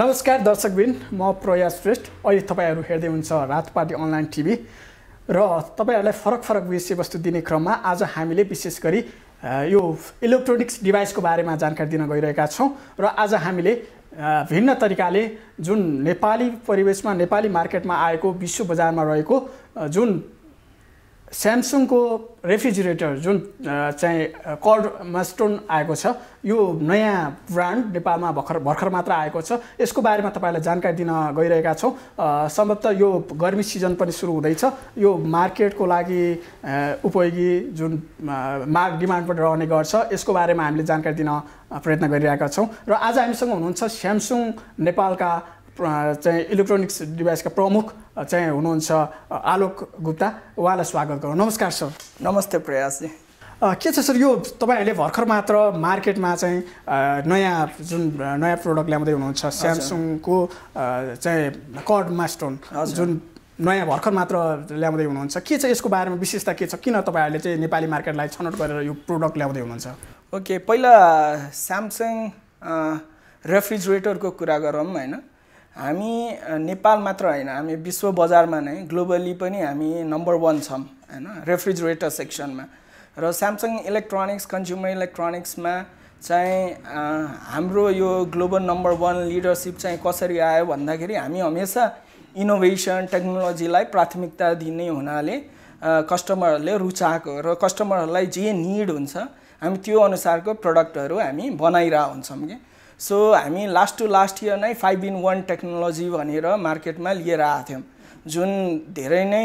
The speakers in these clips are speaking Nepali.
नमस्कार दर्शकबिन म प्रयास श्रेष्ठ अहिले तपाईँहरू हेर्दै हुन्छ रातपाटी अनलाइन टिभी र तपाईँहरूलाई फरक फरक विषयवस्तु दिने क्रममा आज हामीले विशेष गरी यो इलेक्ट्रोनिक्स डिभाइसको बारेमा जानकारी दिन गइरहेका छौँ र आज हामीले भिन्न तरिकाले जुन नेपाली परिवेशमा नेपाली मार्केटमा आएको विश्व बजारमा रहेको जुन स्यामसङको रेफ्रिजिरेटर जुन चाहिँ कर्डमा स्टोन आएको छ यो नयाँ ब्रान्ड नेपालमा भर्खर भर्खर मात्र आएको छ यसको बारेमा तपाईँलाई जानकारी दिन गइरहेका छौँ सम्भवतः यो गर्मी सिजन पनि सुरु हुँदैछ यो मार्केटको लागि उपयोगी जुन मार्क डिमान्ड पनि रहने गर्छ यसको बारेमा हामीले जानकारी दिन प्रयत्न गरिरहेका छौँ र आज हामीसँग हुनुहुन्छ स्यामसुङ नेपालका चाहिँ इलेक्ट्रोनिक्स डिभाइसका प्रमुख चाहिँ हुनुहुन्छ आलोक गुप्ता उहाँलाई स्वागत गरौँ नमस्कार सर नमस्ते प्रयासजी के छ सर यो तपाईँहरूले भर्खर मात्र मार्केटमा चाहिँ नयाँ जुन नयाँ प्रोडक्ट ल्याउँदै हुनुहुन्छ स्यामसङको चाहिँ कड मास्टोन जुन नयाँ भर्खर मात्र ल्याउँदै हुनुहुन्छ के छ यसको बारेमा विशेषता के छ किन तपाईँहरूले चाहिँ नेपाली मार्केटलाई छनौट गरेर यो प्रोडक्ट ल्याउँदै हुनुहुन्छ ओके पहिला स्यामसङ रेफ्रिजरेटरको कुरा गरौँ होइन हामी नेपाल मात्र होइन हामी विश्व बजारमा नै ग्लोबली पनि हामी नम्बर वान छौँ होइन रेफ्रिजरेटर सेक्सनमा र स्यामसङ इलेक्ट्रोनिक्स कन्ज्युमर इलेक्ट्रोनिक्समा चाहिँ हाम्रो यो ग्लोबल नम्बर वान लिडरसिप चाहिँ कसरी आयो भन्दाखेरि हामी हमेसा इनोभेसन टेक्नोलोजीलाई प्राथमिकता दिने हुनाले कस्टमरहरूले रुचाएको र कस्टमरहरूलाई जे निड हुन्छ हामी त्यो अनुसारको प्रडक्टहरू हामी बनाइरह हुन्छौँ कि सो हामी लास्ट टु लास्ट इयर नै फाइभ इन वान टेक्नोलोजी भनेर मार्केटमा लिएर आएको थियौँ जुन धेरै नै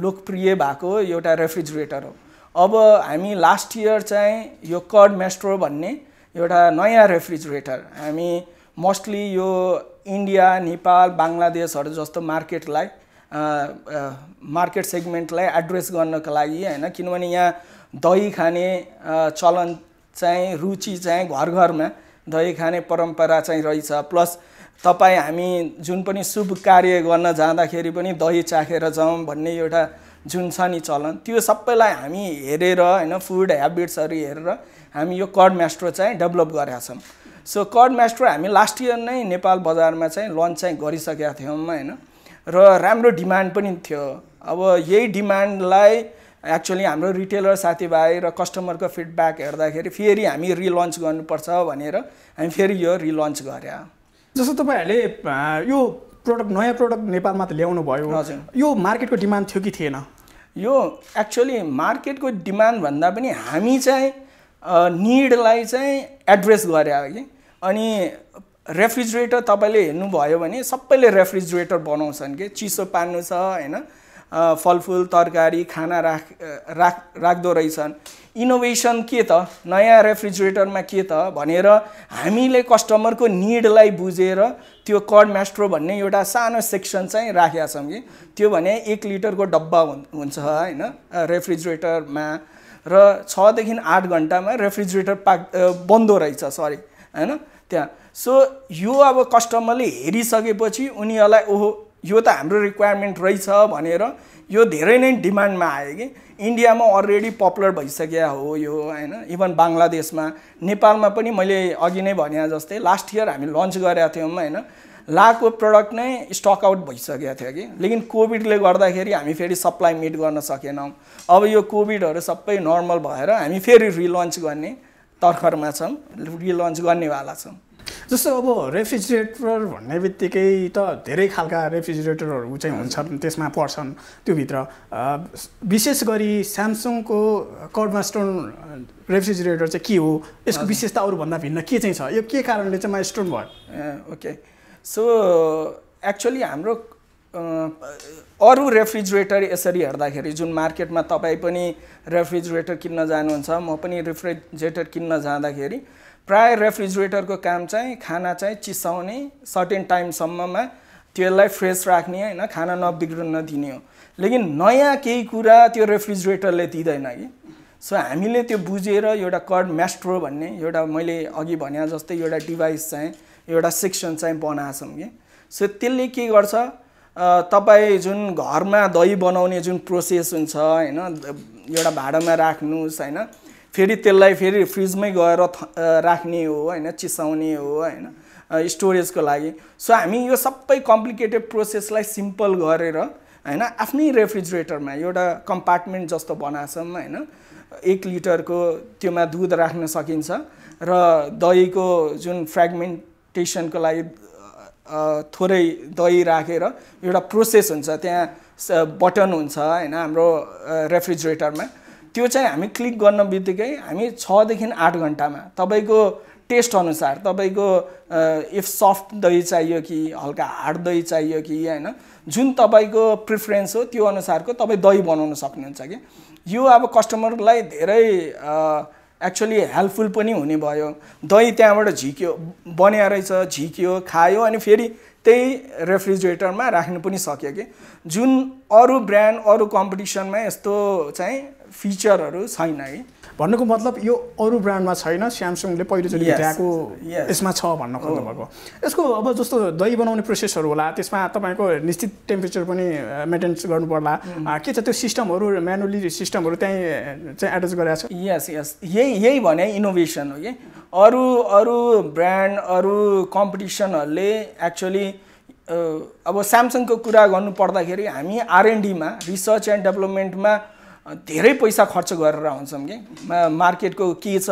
लोकप्रिय भएको एउटा रेफ्रिजरेटर हो अब हामी लास्ट इयर चाहिँ यो कड मेस्ट्रो भन्ने एउटा नयाँ रेफ्रिजरेटर हामी मोस्टली यो इन्डिया नेपाल बङ्गलादेशहरू जस्तो मार्केटलाई मार्केट सेगमेन्टलाई एड्रेस गर्नको लागि होइन किनभने यहाँ दही खाने चलन चाहिँ रुचि चाहिँ घर घरमा दही खाने परम्परा चाहिँ रहेछ प्लस तपाईँ हामी जुन पनि शुभ कार्य गर्न जाँदाखेरि पनि दही चाखेर जाउँ भन्ने एउटा जुन छ नि चलन त्यो सबैलाई हामी हेरेर होइन फुड हेबिट्सहरू हेरेर हामी यो कड म्यास्ट्रो चाहिँ डेभलप गरेका छौँ सो कड म्यास्ट्रो हामी लास्ट इयर नै नेपाल बजारमा चाहिँ लन्च चाहिँ गरिसकेका थियौँ होइन र राम्रो डिमान्ड पनि थियो अब यही डिमान्डलाई एक्चुअली हाम्रो रिटेलर साथीभाइ र कस्टमरको फिडब्याक हेर्दाखेरि फेरि हामी रिलन्च गर्नुपर्छ भनेर हामी फेरि यो रिलन्च गरे जस्तो तपाईँहरूले यो प्रडक्ट नयाँ प्रडक्ट नेपालमा त ल्याउनु भयो हजुर यो मार्केटको डिमान्ड थियो कि थिएन यो एक्चुअली मार्केटको डिमान्ड भन्दा पनि हामी चाहिँ निडलाई चाहिँ एड्रेस गरे कि अनि रेफ्रिजरेटर तपाईँले हेर्नुभयो भने सबैले रेफ्रिजरेटर बनाउँछन् कि चिसो पार्नु छ होइन फलफुल तरकारी खाना राख राख राख्दो रहेछन् इनोभेसन के त नयाँ रेफ्रिजरेटरमा के त भनेर हामीले कस्टमरको निडलाई बुझेर त्यो कड म्यास्ट्रो भन्ने एउटा सानो सेक्सन चाहिँ राखेका छौँ कि त्यो भने एक लिटरको डब्बा हुन्छ होइन रेफ्रिजरेटरमा र छदेखि आठ घन्टामा रेफ्रिजरेटर पाक बन्दो रहेछ सरी होइन त्यहाँ सो यो अब कस्टमरले हेरिसकेपछि उनीहरूलाई ओहो यो त हाम्रो रिक्वायरमेन्ट रहेछ भनेर यो धेरै नै डिमान्डमा आयो कि इन्डियामा अलरेडी पपुलर भइसक्यो हो यो होइन इभन बङ्गलादेशमा नेपालमा पनि मैले अघि नै भने जस्तै लास्ट इयर हामी लन्च गरेका थियौँ होइन लाको प्रडक्ट नै स्टक आउट भइसकेको थियो कि लेकिन कोभिडले गर्दाखेरि हामी फेरि सप्लाई मिट गर्न सकेनौँ अब यो कोभिडहरू सबै नर्मल भएर हामी फेरि रिलन्च गर्ने तर्खरमा छौँ रिलन्च गर्नेवाला छौँ जस्तो अब रेफ्रिजरेटर भन्ने बित्तिकै त धेरै खालका रेफ्रिजरेटरहरू चाहिँ हुन्छन् त्यसमा पर्छन् त्योभित्र विशेष गरी स्यामसङको कर्मास्टोन रेफ्रिजरेटर चाहिँ के हो यसको विशेषता अरूभन्दा भिन्न के चाहिँ छ यो के कारणले चाहिँ मा स्टोन भयो ओके सो एक्चुली हाम्रो अरू रेफ्रिजरेटर यसरी हेर्दाखेरि जुन मार्केटमा तपाईँ पनि रेफ्रिजरेटर किन्न जानुहुन्छ म पनि रेफ्रिजरेटर किन्न जाँदाखेरि प्राय रेफ्रिजरेटरको काम चाहिँ खाना चाहिँ चिसाउने सर्टेन टाइमसम्ममा त्यसलाई फ्रेस राख्ने होइन खाना नबिग्रन नदिने हो लेकिन नयाँ केही कुरा त्यो रेफ्रिजरेटरले दिँदैन कि सो हामीले त्यो बुझेर एउटा कर्ड म्यास्ट्रो भन्ने एउटा मैले अघि भने जस्तै एउटा डिभाइस चाहिँ एउटा सेक्सन चाहिँ बनाएछौँ कि सो त्यसले के गर्छ तपाईँ जुन घरमा दही बनाउने जुन प्रोसेस हुन्छ होइन एउटा भाँडामा राख्नुहोस् होइन फेरि त्यसलाई फेरि फ्रिजमै गएर राख्ने हो होइन चिसाउने हो होइन स्टोरेजको लागि सो हामी यो सबै कम्प्लिकेटेड प्रोसेसलाई सिम्पल गरेर होइन आफ्नै रेफ्रिजरेटरमा एउटा कम्पार्टमेन्ट जस्तो बनाएछौँ होइन एक लिटरको त्योमा दुध राख्न सकिन्छ र दहीको जुन फ्रेग्मेन्टेसनको लागि थोरै दही राखेर एउटा प्रोसेस हुन्छ त्यहाँ बटन हुन्छ होइन हाम्रो रेफ्रिजरेटरमा त्यो चाहिँ हामी क्लिक गर्न बित्तिकै हामी छदेखि आठ घन्टामा तपाईँको टेस्ट अनुसार तपाईँको इफ सफ्ट दही चाहियो कि हल्का हार्ड दही चाहियो कि होइन जुन तपाईँको प्रिफरेन्स हो त्यो अनुसारको तपाईँ दही बनाउन सक्नुहुन्छ कि यो अब कस्टमरलाई धेरै एक्चुली हेल्पफुल पनि हुने भयो दही त्यहाँबाट झिक्यो बन्या रहेछ झिक्यो खायो अनि फेरि त्यही रेफ्रिजरेटरमा राख्नु पनि सक्यो कि जुन अरू ब्रान्ड अरू कम्पिटिसनमा यस्तो चाहिँ फिचरहरू छैन है भन्नुको मतलब यो अरू ब्रान्डमा छैन स्यामसङले पहिलोचोटि ल्याएको यसमा छ भन्न खोज्नु भएको यसको अब जस्तो दही बनाउने प्रोसेसहरू होला त्यसमा तपाईँको निश्चित टेम्परेचर पनि मेन्टेन गर्नु पर्ला के छ त्यो सिस्टमहरू म्यानुअली सिस्टमहरू त्यहीँ चाहिँ एडजस्ट गरेको छ यस यस यही यही भने इनोभेसन हो कि अरू अरू ब्रान्ड अरू कम्पिटिसनहरूले एक्चुली अब स्यामसङको कुरा गर्नु पर्दाखेरि हामी आरएनडीमा रिसर्च एन्ड डेभलपमेन्टमा धेरै पैसा खर्च गरेर आउँछौँ कि मार्केटको के छ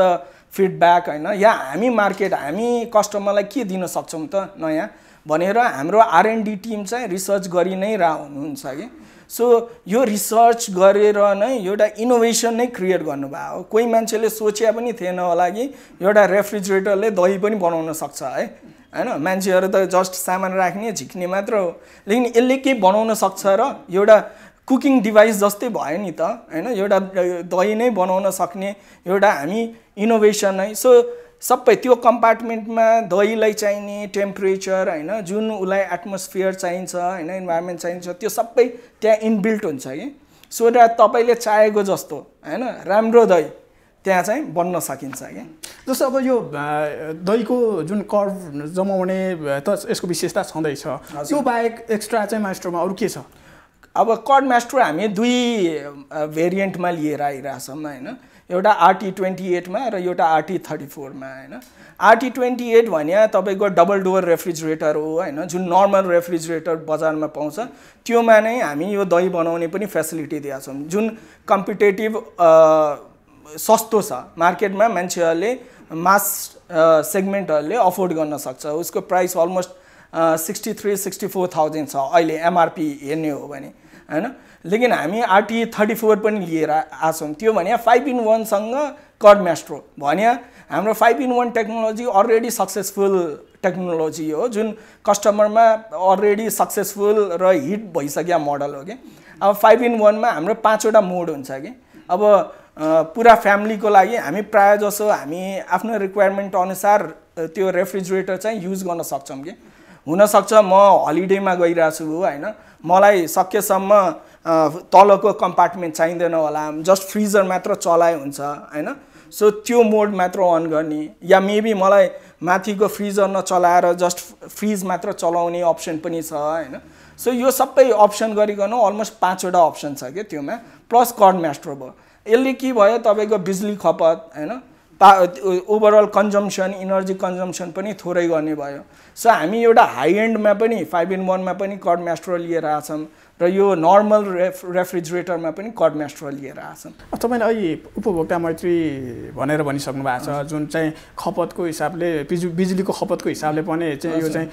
फिडब्याक होइन या हामी मार्केट हामी कस्टमरलाई के दिन सक्छौँ त नयाँ भनेर हाम्रो आरएनडी टिम चाहिँ रिसर्च गरि नै रह हुनुहुन्छ कि सो यो रिसर्च गरेर नै एउटा इनोभेसन नै क्रिएट गर्नुभयो हो कोही मान्छेले सोचे पनि थिएन होला कि एउटा रेफ्रिजरेटरले दही पनि बनाउन सक्छ है होइन मान्छेहरू त जस्ट सामान राख्ने झिक्ने मात्र हो लेकिन यसले के बनाउन सक्छ र एउटा कुकिङ डिभाइस जस्तै भयो नि त होइन एउटा दही नै बनाउन सक्ने एउटा हामी इनोभेसन है सो सबै त्यो कम्पार्टमेन्टमा दहीलाई चाहिने टेम्परेचर होइन जुन उसलाई एटमोस्फियर चाहिन्छ होइन इन्भाइरोमेन्ट चाहिन्छ त्यो सबै त्यहाँ इनबिल्ट हुन्छ कि सो र तपाईँले चाहेको जस्तो होइन राम्रो दही त्यहाँ चाहिँ बन्न सकिन्छ कि जस्तो अब यो दहीको जुन कर्भ जमाउने त यसको विशेषता छँदैछ त्यो बाहेक एक्स्ट्रा चाहिँ मास्टरमा अरू के छ अब कड मास्टर हामी दुई भेरिएन्टमा लिएर आइरहेछौँ होइन एउटा आरटी ट्वेन्टी एटमा र एउटा आरटी थर्टी फोरमा होइन आरटी ट्वेन्टी एट भने तपाईँको डबल डोर रेफ्रिजरेटर हो होइन जुन नर्मल रेफ्रिजरेटर बजारमा पाउँछ त्योमा नै हामी यो दही बनाउने पनि फेसिलिटी दिएका छौँ जुन कम्पिटेटिभ सस्तो छ मार्केटमा मान्छेहरूले मास सेगमेन्टहरूले अफोर्ड गर्न सक्छ उसको price almost sixty three sixty four thousand छ अहिले एमआरपी हेर्ने हो भने होइन लेकिन हामी आरटिए थर्टी फोर पनि लिएर आएछौँ त्यो भने फाइभ इन वानसँग कड म्यास्ट्रो भने हाम्रो five in one technology already successful technology हो जुन कस्टमरमा अलरेडी सक्सेसफुल र हिट भइसक्यो मोडल हो कि अब फाइभ इन वानमा हाम्रो पाँचवटा मोड हुन्छ कि अब पुरा फ्यामिलीको लागि हामी प्रायः जसो हामी आफ्नो रिक्वायरमेन्ट अनुसार त्यो रेफ्रिजरेटर चाहिँ युज गर्न सक्छौँ कि हुनसक्छ म हलिडेमा गइरहेछु होइन मलाई सकेसम्म तलको कम्पार्टमेन्ट चाहिँदैन होला जस्ट फ्रिजर मात्र चलाए हुन्छ होइन सो त्यो मोड मात्र अन गर्ने या मेबी मलाई माथिको फ्रिजर नचलाएर जस्ट फ्रिज मात्र चलाउने अप्सन पनि छ होइन सो यो सबै अप्सन गरिकन अलमोस्ट पाँचवटा अप्सन छ क्या त्योमा प्लस कर्ड मास्टर भयो यसले के भयो तपाईँको बिजुली खपत होइन पा ओभरअल कन्जम्सन इनर्जी कन्जम्सन पनि थोरै गर्ने भयो सो हामी एउटा हाई एन्डमा पनि फाइभ इन वानमा पनि कड म्यास्ट्रो लिएर आएछौँ र यो नर्मल रेफ रेफ्रिजरेटरमा पनि कड म्यास्ट्रो लिएर आएछौँ तपाईँले अहिले उपभोक्ता मैत्री भनेर भनिसक्नु भएको छ जुन चाहिँ खपतको हिसाबले बिजुलीको खपतको हिसाबले पनि चाहिँ यो चाहिँ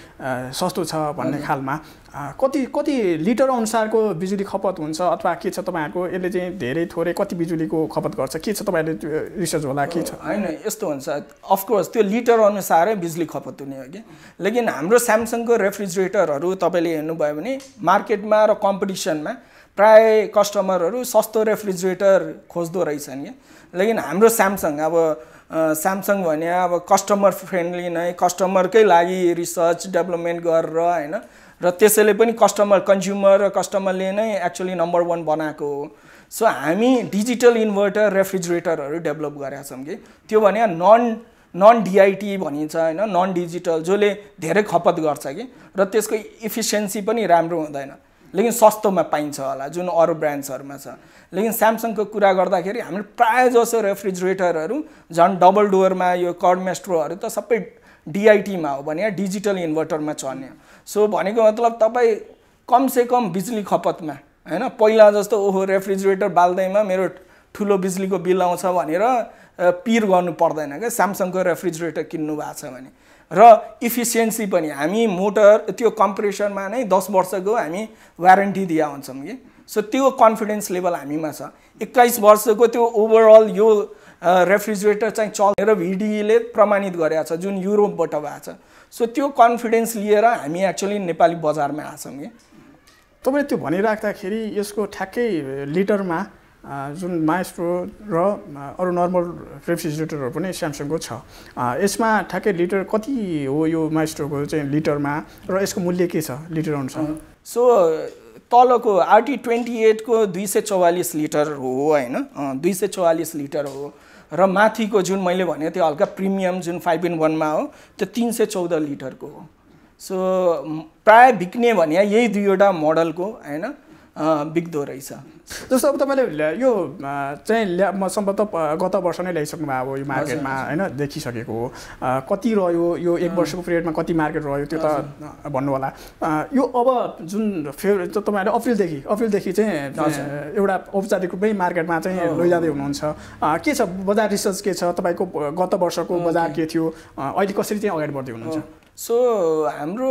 सस्तो छ भन्ने खालमा कति कति लिटर अनुसारको बिजुली खपत हुन्छ अथवा के छ तपाईँहरूको यसले चाहिँ धेरै थोरै कति बिजुलीको खपत गर्छ के छ तपाईँहरूले त्यो रिसर्च होला के छ होइन यस्तो हुन्छ अफकोर्स त्यो लिटर अनुसारै बिजुली खपत हुने हो कि लेकिन हाम्रो स्यामसङको रेफ्रिजरेटरहरू तपाईँले हेर्नुभयो भने मार्केटमा र कम्पिटिसनमा प्राय कस्टमरहरू सस्तो रेफ्रिजरेटर खोज्दो रहेछन् क्या लेकिन हाम्रो स्यामसङ अब स्यामसङ भने अब कस्टमर फ्रेन्डली नै कस्टमरकै लागि रिसर्च डेभलपमेन्ट गरेर होइन र त्यसैले पनि कस्टमर कन्ज्युमर र कस्टमरले नै एक्चुली नम्बर वान बनाएको हो सो हामी डिजिटल इन्भर्टर रेफ्रिजरेटरहरू डेभलप गरेका छौँ कि त्यो भने नन नन डिआइटी भनिन्छ होइन नन डिजिटल जसले धेरै खपत गर्छ कि र त्यसको इफिसियन्सी पनि राम्रो हुँदैन लेकिन सस्तोमा पाइन्छ होला जुन अरू ब्रान्ड्सहरूमा छ लेकिन स्यामसङको कुरा गर्दाखेरि हामी प्रायः जसो रेफ्रिजरेटरहरू झन् डबल डोरमा यो कर्मेस्ट्रोहरू त सबै डिआइटीमा हो भने डिजिटल इन्भर्टरमा चल्ने सो भनेको मतलब तपाईँ कमसेकम बिजुली खपतमा होइन पहिला जस्तो ओहो रेफ्रिजरेटर बाल्दैमा मेरो ठुलो बिजुलीको बिल आउँछ भनेर पिर गर्नु पर्दैन क्या स्यामसङको रेफ्रिजरेटर किन्नु भएको छ भने र इफिसियन्सी पनि हामी मोटर त्यो कम्प्रेसरमा नै दस वर्षको हामी वारेन्टी दिया हुन्छौँ कि सो त्यो कन्फिडेन्स लेभल हामीमा छ एक्काइस वर्षको त्यो ओभरअल यो रेफ्रिजरेटर चाहिँ चलेर भिडिईले प्रमाणित गरेको छ जुन युरोपबाट भएको छ सो त्यो कन्फिडेन्स लिएर हामी एक्चुली नेपाली बजारमा आछौँ कि तपाईँले त्यो भनिराख्दाखेरि यसको ठ्याक्कै लिटरमा जुन माइस्ट्रो र अरू नर्मल रेफ्रिजरेटरहरू पनि स्यामसङको छ यसमा ठ्याक्कै लिटर कति हो यो माइस्ट्रोको चाहिँ लिटरमा र यसको मूल्य के छ लिटर अनुसार सो तलको आरटी ट्वेन्टी एटको दुई सय चौवालिस लिटर हो होइन दुई सय चौवालिस लिटर हो र माथिको जुन मैले भने त्यो हल्का प्रिमियम जुन फाइभ इन वानमा हो त्यो तिन सय चौध लिटरको हो सो प्रायः बिक्ने भने यही दुईवटा मोडलको होइन बिग्दो रहेछ जस्तो अब तपाईँले यो चाहिँ ल्या म सम्भवतः गत वर्ष नै ल्याइसक्नुभयो अब यो मार्केटमा होइन देखिसकेको हो कति रह्यो यो एक वर्षको पिरियडमा कति मार्केट रह्यो त्यो त भन्नु होला यो अब जुन फेब्रु तपाईँहरूले अप्रिलदेखि अप्रिलदेखि चाहिँ एउटा औपचारिक रूपमै मार्केटमा चाहिँ लैजाँदै हुनुहुन्छ के छ बजार रिसर्च के छ तपाईँको गत वर्षको बजार के थियो अहिले कसरी चाहिँ अगाडि बढ्दै हुनुहुन्छ सो हाम्रो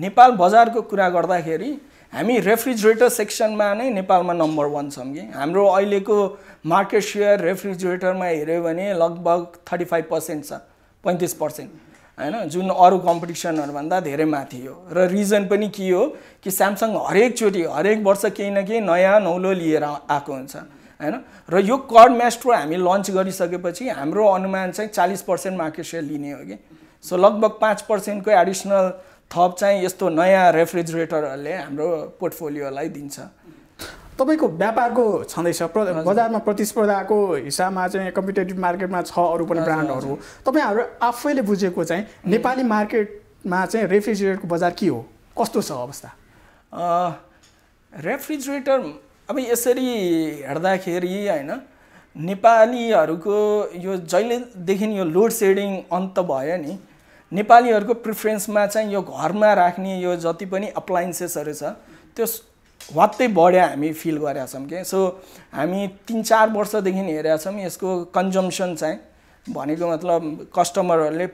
नेपाल बजारको कुरा गर्दाखेरि हामी रेफ्रिजरेटर सेक्सनमा नै नेपालमा नम्बर वान छौँ कि हाम्रो अहिलेको मार्केट सेयर रेफ्रिजरेटरमा हेऱ्यो भने लगभग थर्टी फाइभ पर्सेन्ट छ पैँतिस पर्सेन्ट होइन जुन अरू कम्पिटिसनहरूभन्दा धेरै माथि हो र रिजन पनि के हो कि स्यामसङ हरेकचोटि हरेक वर्ष केही न केही नयाँ नौलो लिएर आएको हुन्छ होइन र यो कर्ड म्यास्ट्रो हामी लन्च गरिसकेपछि हाम्रो अनुमान चाहिँ चालिस पर्सेन्ट मार्केट सेयर लिने हो कि सो लगभग पाँच पर्सेन्टको एडिसनल थप चाहिँ यस्तो नयाँ रेफ्रिजरेटरहरूले हाम्रो पोर्टफोलियोलाई दिन्छ तपाईँको व्यापारको छँदैछ प्र बजारमा प्रतिस्पर्धाको हिसाबमा चाहिँ कम्पिटेटिभ मार्केटमा छ अरू पनि ब्रान्डहरू तपाईँहरू आफैले बुझेको चाहिँ नेपाली मार्केटमा चाहिँ रेफ्रिजरेटरको बजार के हो कस्तो छ अवस्था रेफ्रिजरेटर अब यसरी हेर्दाखेरि होइन नेपालीहरूको यो जहिलेदेखि यो लोड सेडिङ अन्त भयो नि नेपालीहरूको प्रिफरेन्समा चाहिँ यो घरमा राख्ने यो जति पनि अप्लायन्सेसहरू छ त्यो वात्तै बढ्यो हामी फिल गरेका छौँ क्या सो हामी तिन चार वर्षदेखि हेरेका छौँ यसको कन्जम्सन चाहिँ भनेको मतलब कस्टमरहरूले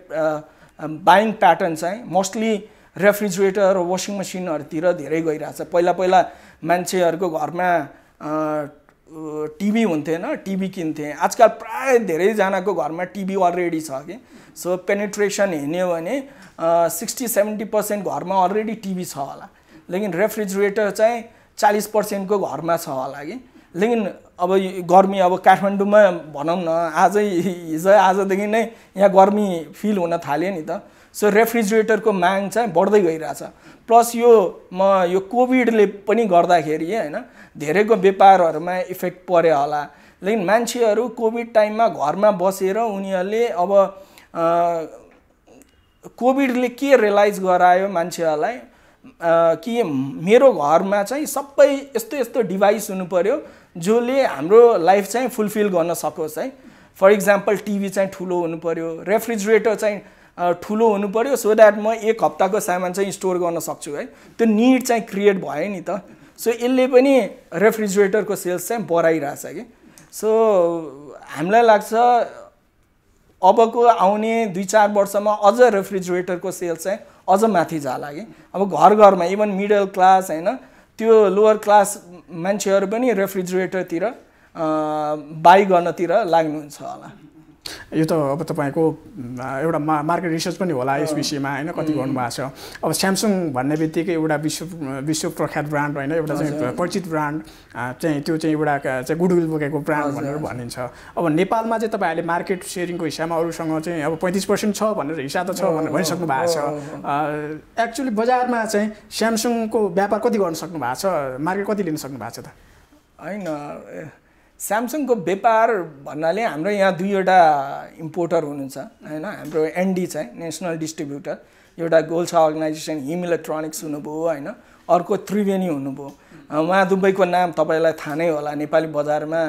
बाइङ प्याटर्न चाहिँ मोस्टली रेफ्रिजरेटर वासिङ मसिनहरूतिर धेरै गइरहेछ पहिला पहिला मान्छेहरूको घरमा टिभी हुन्थेन टिभी किन्थेँ आजकल प्राय धेरैजनाको घरमा टिभी अलरेडी छ कि सो पेनिट्रेसन हिँड्यो भने सिक्सटी सेभेन्टी पर्सेन्ट घरमा अलरेडी टिभी छ होला लेकिन रेफ्रिजरेटर चाहिँ चालिस पर्सेन्टको घरमा छ होला कि लेकिन अब गर्मी अब काठमाडौँमा भनौँ न आजै हिजो आजदेखि नै यहाँ गर्मी फिल हुन थाल्यो नि त सो रेफ्रिजरेटरको माग चाहिँ बढ्दै गइरहेछ प्लस यो म यो कोभिडले पनि गर्दाखेरि होइन धेरैको व्यापारहरूमा इफेक्ट पऱ्यो होला लेकिन मान्छेहरू कोभिड टाइममा घरमा बसेर उनीहरूले अब कोभिडले के रियलाइज गरायो मान्छेहरूलाई कि मेरो घरमा चाहिँ सबै यस्तो यस्तो डिभाइस हुनु पऱ्यो जसले हाम्रो लाइफ चाहिँ फुलफिल गर्न सकोस् है फर इक्जाम्पल टिभी चाहिँ ठुलो पऱ्यो रेफ्रिजरेटर चाहिँ ठुलो हुनु पऱ्यो सो द्याट म एक हप्ताको सामान चाहिँ स्टोर गर्न सक्छु है त्यो निड चाहिँ क्रिएट भयो नि त सो यसले पनि रेफ्रिजरेटरको सेल्स चाहिँ बढाइरहेछ कि सो हामीलाई लाग्छ अबको आउने दुई चार वर्षमा अझ रेफ्रिजरेटरको सेल्स चाहिँ अझ माथि जाला कि अब घर घरमा इभन मिडल क्लास होइन त्यो लोवर क्लास मान्छेहरू पनि रेफ्रिजरेटरतिर बाई गर्नतिर लाग्नुहुन्छ होला यो त अब तपाईँको एउटा मा मार्केट रिसर्च पनि होला यस विषयमा होइन कति गर्नुभएको छ अब स्यामसङ भन्ने बित्तिकै एउटा विश्व विश्व प्रख्यात ब्रान्ड होइन एउटा चाहिँ परिचित ब्रान्ड चाहिँ त्यो चाहिँ एउटा चाहिँ गुडविल बोकेको ब्रान्ड भनेर भनिन्छ अब नेपालमा चाहिँ तपाईँहरूले मार्केट सेयरिङको हिसाबमा अरूसँग चाहिँ अब पैँतिस पर्सेन्ट छ भनेर हिसाब त छ भनेर भनिसक्नु भएको छ एक्चुली बजारमा चाहिँ स्यामसङको व्यापार कति गर्न सक्नु भएको छ मार्केट कति लिन सक्नु भएको छ त होइन स्यामसङको व्यापार भन्नाले हाम्रो यहाँ दुईवटा इम्पोर्टर हुनुहुन्छ होइन हाम्रो एनडी चाहिँ नेसनल डिस्ट्रिब्युटर एउटा गोल्स अर्गनाइजेसन हिम इलेक्ट्रोनिक्स हुनुभयो होइन अर्को त्रिवेणी हुनुभयो उहाँ दुबईको नाम तपाईँलाई थाहा नै होला नेपाली बजारमा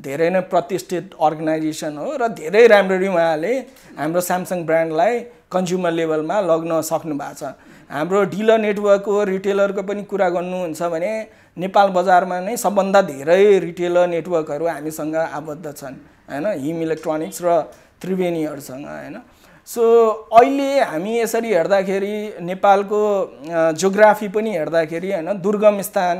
धेरै नै प्रतिष्ठित अर्गनाइजेसन हो र धेरै राम्ररी उहाँले हाम्रो स्यामसङ ब्रान्डलाई कन्ज्युमर लेभलमा लग्न सक्नु भएको छ हाम्रो डिलर नेटवर्कको रिटेलरको पनि कुरा गर्नुहुन्छ भने नेपाल बजारमा नै सबभन्दा धेरै रिटेलर नेटवर्कहरू हामीसँग आबद्ध छन् होइन हिम इलेक्ट्रोनिक्स र त्रिवेणीहरूसँग होइन सो अहिले हामी यसरी हेर्दाखेरि नेपालको जोग्राफी पनि हेर्दाखेरि होइन दुर्गम स्थान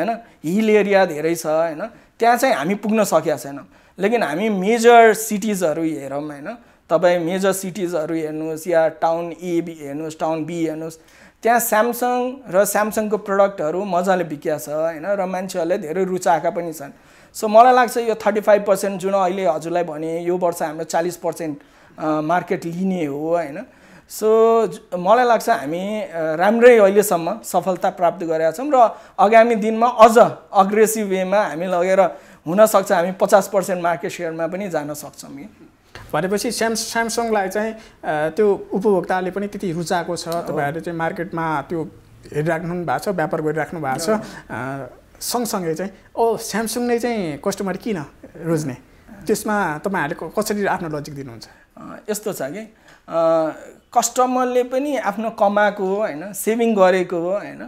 होइन हिल एरिया धेरै छ होइन त्यहाँ चाहिँ हामी पुग्न सकेका छैनौँ लेकिन हामी मेजर सिटिजहरू हेरौँ होइन तपाईँ मेजर सिटिजहरू हेर्नुहोस् या टाउन ए बी हेर्नुहोस् टाउन बी हेर्नुहोस् त्यहाँ स्यामसङ र स्यामसङको प्रडक्टहरू मजाले बिक्या छ होइन र मान्छेहरूले धेरै रुचाएका पनि छन् सो मलाई लाग्छ यो थर्टी फाइभ पर्सेन्ट जुन अहिले हजुरलाई भने यो वर्ष हाम्रो चालिस पर्सेन्ट मार्केट लिने हो होइन सो मलाई लाग्छ हामी राम्रै अहिलेसम्म सफलता प्राप्त गरेका छौँ र आगामी दिनमा अझ अग्रेसिभ वेमा हामी लगेर हुनसक्छ हामी पचास पर्सेन्ट मार्केट सेयरमा पनि जान सक्छौँ कि भनेपछि स्याम स्यामसङलाई चाहिँ त्यो उपभोक्ताले पनि त्यति रुचाएको छ तपाईँहरूले चाहिँ मार्केटमा त्यो हेरिराख्नु भएको छ व्यापार गरिराख्नु भएको छ सँगसँगै चाहिँ ओ स्यामसङ नै चाहिँ कस्टमर किन रोज्ने त्यसमा तपाईँहरूले कसरी आफ्नो लजिक दिनुहुन्छ यस्तो छ कि कस्टमरले पनि आफ्नो कमाएको हो होइन सेभिङ गरेको हो होइन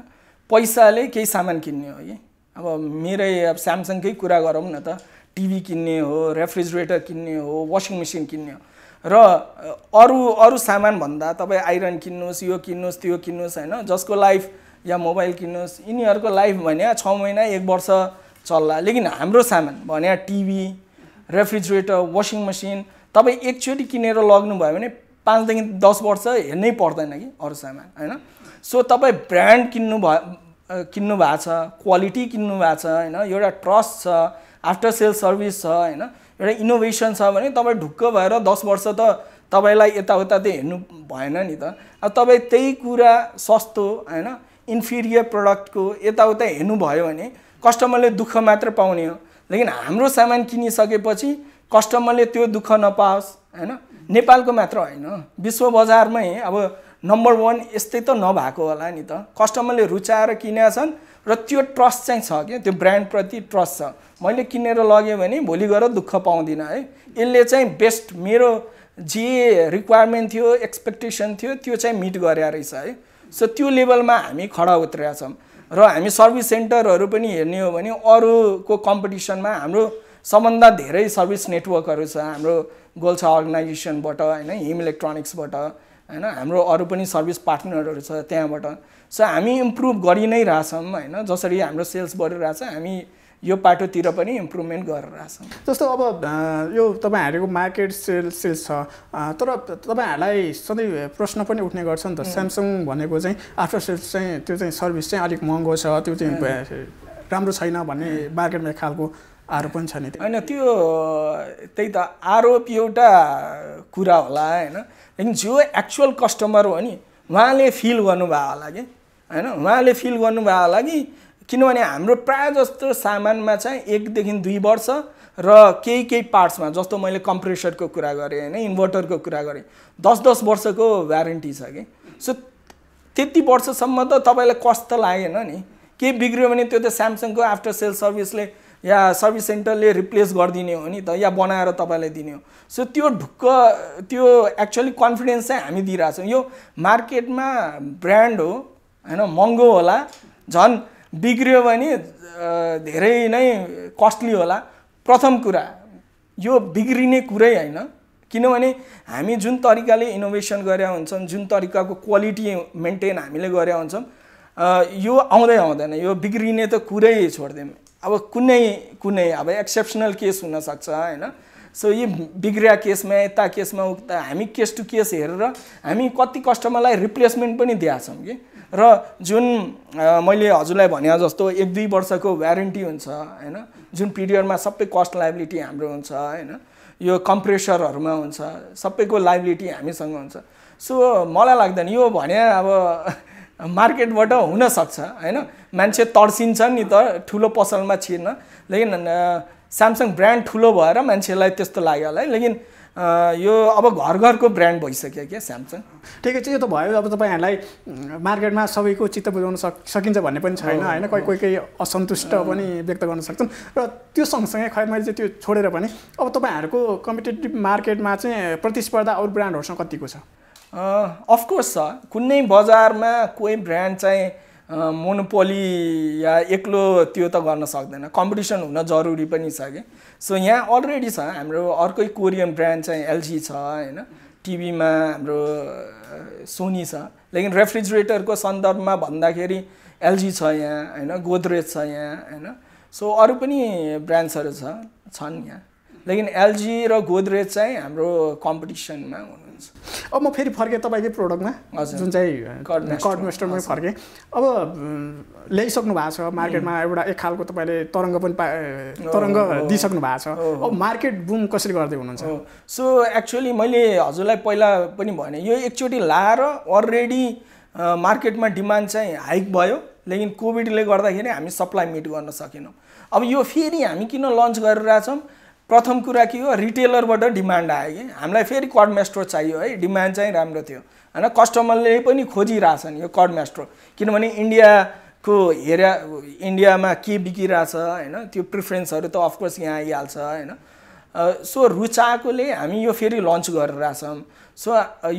पैसाले केही सामान किन्ने हो कि अब मेरै अब स्यामसङकै कुरा गरौँ न त टिभी किन्ने हो रेफ्रिजरेटर किन्ने हो वासिङ मेसिन किन्ने हो र अरू अरू सामानभन्दा तपाईँ आइरन किन्नुहोस् यो किन्नुहोस् त्यो किन्नुहोस् होइन जसको लाइफ या मोबाइल किन्नुहोस् यिनीहरूको लाइफ भने छ महिना एक वर्ष चल्ला लेकिन हाम्रो सामान भने टिभी रेफ्रिजरेटर वासिङ मेसिन तपाईँ एकचोटि किनेर लग्नुभयो भने पाँचदेखि दस वर्ष हेर्नै पर्दैन कि अरू सामान होइन सो तपाईँ ब्रान्ड किन्नु भयो किन्नु भएको छ क्वालिटी किन्नु भएको छ होइन एउटा ट्रस्ट छ आफ्टर सेल सर्भिस छ होइन एउटा इनोभेसन छ भने तपाईँ ढुक्क भएर दस वर्ष त तपाईँलाई यताउता त हेर्नु भएन नि त अब तपाईँ त्यही कुरा सस्तो होइन इन्फिरियर प्रडक्टको यताउता हेर्नुभयो भने कस्टमरले दुःख मात्र पाउने हो लेकिन हाम्रो सामान किनिसकेपछि कस्टमरले त्यो दुःख नपाओस् होइन नेपालको मात्र होइन विश्व बजारमै अब नम्बर वान यस्तै त नभएको होला नि त कस्टमरले रुचाएर किनेछन् र त्यो ट्रस्ट चाहिँ छ क्या त्यो ब्रान्डप्रति ट्रस्ट छ मैले किनेर लगेँ भने भोलि गएर दुःख पाउँदिनँ है यसले चाहिँ बेस्ट मेरो जे रिक्वायरमेन्ट थियो एक्सपेक्टेसन थियो त्यो चाहिँ मिट गरे रहेछ है सो त्यो लेभलमा हामी खडा उत्रिया छौँ र हामी सर्भिस सेन्टरहरू पनि हेर्ने हो भने अरूको कम्पिटिसनमा हाम्रो सबभन्दा धेरै सर्भिस नेटवर्कहरू छ हाम्रो गोल्छा अर्गनाइजेसनबाट होइन हिम इलेक्ट्रोनिक्सबाट होइन हाम्रो अरू पनि सर्भिस पार्टनरहरू छ त्यहाँबाट सो हामी इम्प्रुभ गरि नै रहेछौँ होइन जसरी हाम्रो सेल्स बढिरहेछ हामी यो पाटोतिर पनि इम्प्रुभमेन्ट गरेर जस्तो अब यो तपाईँहरूको मार्केट सेल सेल्स छ तर तपाईँहरूलाई सधैँ प्रश्न पनि उठ्ने गर्छ नि त स्यामसङ भनेको चाहिँ आफ्टर सेल्स चाहिँ त्यो चाहिँ सर्भिस चाहिँ अलिक महँगो छ त्यो चाहिँ राम्रो छैन भन्ने मार्केटमा एक खालको आरोप पनि छ नि होइन त्यो त्यही त आरोप एउटा कुरा होला होइन लेकिन जो एक्चुअल कस्टमर हो नि उहाँले फिल गर्नुभयो होला कि होइन उहाँले फिल गर्नुभयो होला कि किनभने हाम्रो प्रायः जस्तो सामानमा चाहिँ एकदेखि दुई वर्ष र केही केही पार्ट्समा जस्तो मैले कम्प्रेसरको कुरा गरेँ होइन इन्भर्टरको कुरा गरेँ दस दस वर्षको वारेन्टी छ कि सो त्यति वर्षसम्म त तपाईँलाई कष्ट लागेन नि केही बिग्रियो भने त्यो त स्यामसङको आफ्टर सेल सर्भिसले या सर्भिस सेन्टरले रिप्लेस गरिदिने हो नि त या बनाएर तपाईँलाई दिने हो सो त्यो ढुक्क त्यो एक्चुअली कन्फिडेन्स चाहिँ हामी दिइरहेछौँ यो मार्केटमा ब्रान्ड हो होइन महँगो होला झन् बिग्रियो भने धेरै नै कस्टली होला प्रथम कुरा यो बिग्रिने कुरै होइन किनभने हामी जुन तरिकाले इनोभेसन गरे हुन्छौँ जुन तरिकाको क्वालिटी मेन्टेन हामीले गरे हुन्छौँ यो आउँदै आउँदैन यो बिग्रिने त कुरै छोडिदिउँ अब कुनै कुनै अब एक्सेप्सनल केस हुनसक्छ होइन सो यी बिग्रिया केसमा यता केसमा उता हामी केस टु केस हेरेर हामी कति कस्टमरलाई रिप्लेसमेन्ट पनि दिएछौँ कि र जुन मैले हजुरलाई भने जस्तो एक दुई वर्षको वारेन्टी हुन्छ होइन जुन पिरियडमा सबै कस्ट लाइबिलिटी हाम्रो हुन्छ होइन यो कम्प्रेसरहरूमा हुन्छ सबैको लाइबिलिटी हामीसँग हुन्छ सो मलाई लाग्दैन यो भने अब मार्केटबाट हुनसक्छ होइन मान्छे तर्सिन्छ नि त ठुलो पसलमा छिर्न लेकिन स्यामसङ ब्रान्ड ठुलो भएर मान्छेलाई त्यस्तो लाग्यो होला है लेकिन यो अब घर घरको ब्रान्ड भइसक्यो क्या स्यामसङ ठिकै छ यो त भयो अब तपाईँहरूलाई मार्केटमा सबैको चित्त बुझाउन सक सकिन्छ भन्ने पनि छैन होइन कोही कोही कोही असन्तुष्ट पनि व्यक्त गर्न सक्छन् र त्यो सँगसँगै खै मैले चाहिँ त्यो छोडेर पनि अब तपाईँहरूको कम्पिटेटिभ मार्केटमा चाहिँ प्रतिस्पर्धा अरू ब्रान्डहरूसँग कतिको छ अफकोर्स छ कुनै बजारमा कोही ब्रान्ड चाहिँ मोनोपोली या एक्लो त्यो त गर्न सक्दैन कम्पिटिसन हुन जरुरी पनि छ कि सो यहाँ अलरेडी छ हाम्रो अर्कै कोरियन ब्रान्ड चाहिँ एलजी छ होइन टिभीमा हाम्रो सोनी छ लेकिन रेफ्रिजरेटरको सन्दर्भमा भन्दाखेरि एलजी छ यहाँ होइन गोदरेज छ यहाँ होइन सो अरू पनि ब्रान्ड्सहरू छ छन् यहाँ लेकिन एलजी र गोदरेज चाहिँ हाम्रो कम्पिटिसनमा हुनु अब म फेरि फर्केँ तपाईँकै प्रोडक्टमा जुन चाहिँ कर्ड मेस्टरमै फर्केँ अब ल्याइसक्नु भएको छ मार्केटमा एउटा एक खालको तपाईँले तरङ्ग पनि पा तरङ्ग दिइसक्नु भएको छ अब मार्केट बुम कसरी गर्दै हुनुहुन्छ सो एक्चुअली मैले हजुरलाई पहिला पनि भने यो एकचोटि लाएर अलरेडी मार्केटमा डिमान्ड चाहिँ हाइक भयो लेकिन कोभिडले गर्दाखेरि हामी सप्लाई मिट गर्न सकेनौँ अब यो फेरि हामी किन लन्च गरिरहेछौँ प्रथम कुरा के हो रिटेलरबाट डिमान्ड आयो कि हामीलाई फेरि कड चाहियो है डिमान्ड चाहिँ राम्रो थियो होइन कस्टमरले पनि खोजिरहेछन् यो कड किनभने इन्डियाको हेरा इन्डियामा के बिकिरहेछ होइन त्यो प्रिफरेन्सहरू त अफकोर्स यहाँ आइहाल्छ होइन सो रुचाएकोले हामी यो फेरि लन्च गरिरहेछौँ सो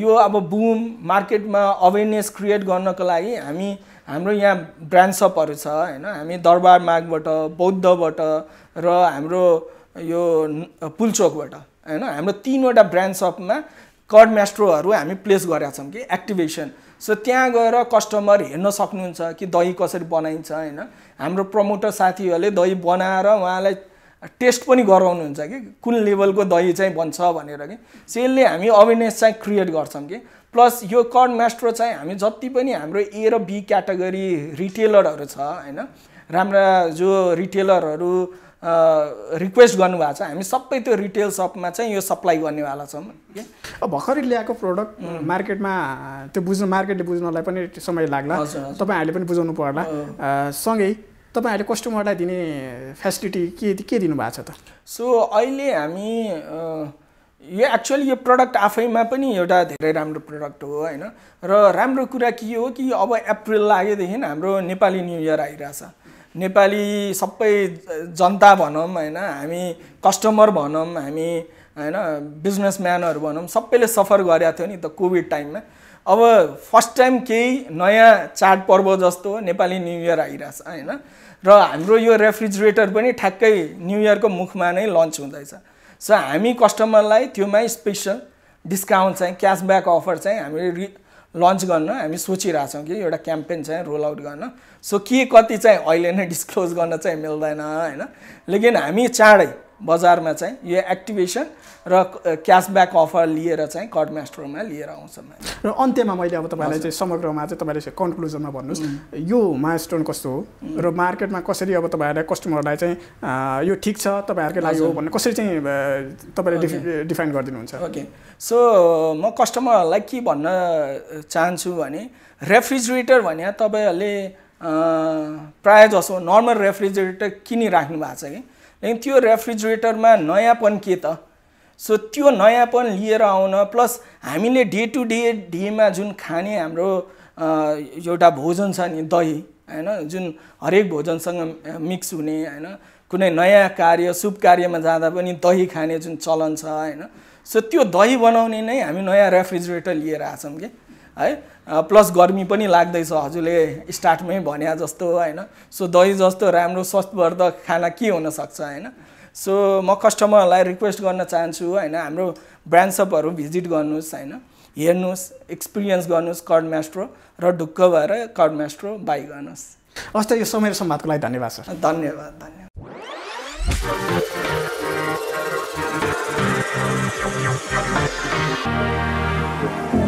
यो अब बुम मार्केटमा अवेरनेस क्रिएट गर्नको लागि हामी हाम्रो यहाँ ब्रान्ड सपहरू छ होइन हामी दरबार मार्गबाट बौद्धबाट र हाम्रो यो पुलचोकबाट होइन हाम्रो तिनवटा ब्रान्च सपमा कर्ड मेस्ट्रोहरू हामी प्लेस गरेका छौँ कि एक्टिभेसन सो त्यहाँ गएर कस्टमर हेर्न सक्नुहुन्छ कि दही कसरी बनाइन्छ होइन हाम्रो प्रमोटर साथीहरूले दही बनाएर उहाँलाई टेस्ट पनि गराउनुहुन्छ कि कुन लेभलको दही चाहिँ बन्छ भनेर कि यसले हामी अवेरनेस चाहिँ क्रिएट गर्छौँ कि प्लस यो कर्ड मास्ट्रो चाहिँ हामी जति पनि हाम्रो ए र बी क्याटेगोरी रिटेलरहरू छ होइन राम्रा जो रिटेलरहरू रिक्वेस्ट गर्नुभएको छ हामी सबै त्यो रिटेल सपमा चाहिँ यो सप्लाई गर्नेवाला छौँ अब भर्खरै ल्याएको प्रडक्ट मार्केटमा त्यो बुझ्नु मार्केटले बुझ्नलाई पनि समय लाग्ला तपाईँहरूले पनि बुझाउनु पर्ला सँगै तपाईँहरूले कस्टमरलाई दिने फेसिलिटी के के दिनुभएको छ त सो अहिले हामी यो एक्चुअली यो प्रडक्ट आफैमा पनि एउटा धेरै राम्रो प्रडक्ट हो होइन र राम्रो कुरा के हो कि अब अप्रिल लागेदेखि हाम्रो नेपाली न्यु इयर आइरहेछ नेपाली सबै जनता भनौँ होइन हामी कस्टमर भनौँ हामी होइन बिजनेसम्यानहरू भनौँ सबैले सफर गरेका थियो नि त कोभिड टाइममा अब फर्स्ट टाइम केही नयाँ चाडपर्व जस्तो नेपाली न्यु इयर आइरहेछ होइन र हाम्रो यो रेफ्रिजरेटर पनि ठ्याक्कै न्यु इयरको मुखमा नै लन्च हुँदैछ सो हामी कस्टमरलाई त्योमै स्पेसल डिस्काउन्ट चाहिँ क्यासब्याक अफर चाहिँ हामीले लन्च गर्न हामी सोचिरहेछौँ कि एउटा क्याम्पेन चाहिँ रोल आउट गर्न सो के कति चाहिँ अहिले नै डिस्क्लोज गर्न चाहिँ मिल्दैन होइन लेकिन हामी चाँडै बजारमा चाहिँ यो एक्टिभेसन र क्यासब्याक अफर लिएर चाहिँ कड मास्टरमा लिएर आउँछ र अन्त्यमा मैले अब तपाईँलाई चाहिँ समग्रमा चाहिँ तपाईँले कन्क्लुजनमा भन्नुहोस् यो माइलस्टोन कस्तो हो र मार्केटमा कसरी अब तपाईँहरूलाई कस्टमरलाई चाहिँ यो ठिक छ तपाईँहरूकै लागि हो भन्ने कसरी चाहिँ तपाईँले डिफाइन गरिदिनुहुन्छ ओके सो म कस्टमरहरूलाई के भन्न चाहन्छु भने रेफ्रिजरेटर भने तपाईँहरूले प्रायः जसो नर्मल रेफ्रिजरेटर किनिराख्नु भएको छ कि अनि त्यो रेफ्रिजरेटरमा नयाँपन के त सो त्यो नयाँपन लिएर आउन प्लस हामीले डे टु डे डेमा जुन खाने हाम्रो एउटा भोजन छ नि दही होइन जुन हरेक भोजनसँग मिक्स हुने होइन कुनै नयाँ कार्य शुभ कार्यमा जाँदा पनि दही खाने जुन चलन छ होइन सो त्यो दही बनाउने नै हामी नयाँ रेफ्रिजरेटर लिएर आएछौँ क्या है प्लस गर्मी पनि लाग्दैछ हजुरले स्टार्टमै भने जस्तो होइन सो दही जस्तो राम्रो स्वस्थवर्धक खाना के हुनसक्छ होइन सो म कस्टमरलाई रिक्वेस्ट गर्न चाहन्छु होइन हाम्रो ब्रान्डसपहरू भिजिट गर्नुहोस् होइन हेर्नुहोस् एक्सपिरियन्स गर्नुहोस् कर्ड म्यास्ट्रो र ढुक्क भएर कर्ड म्यास्ट्रो बाई गर्नुहोस् हस् त यो समय सम्वादको लागि धन्यवाद सर धन्यवाद धन्यवाद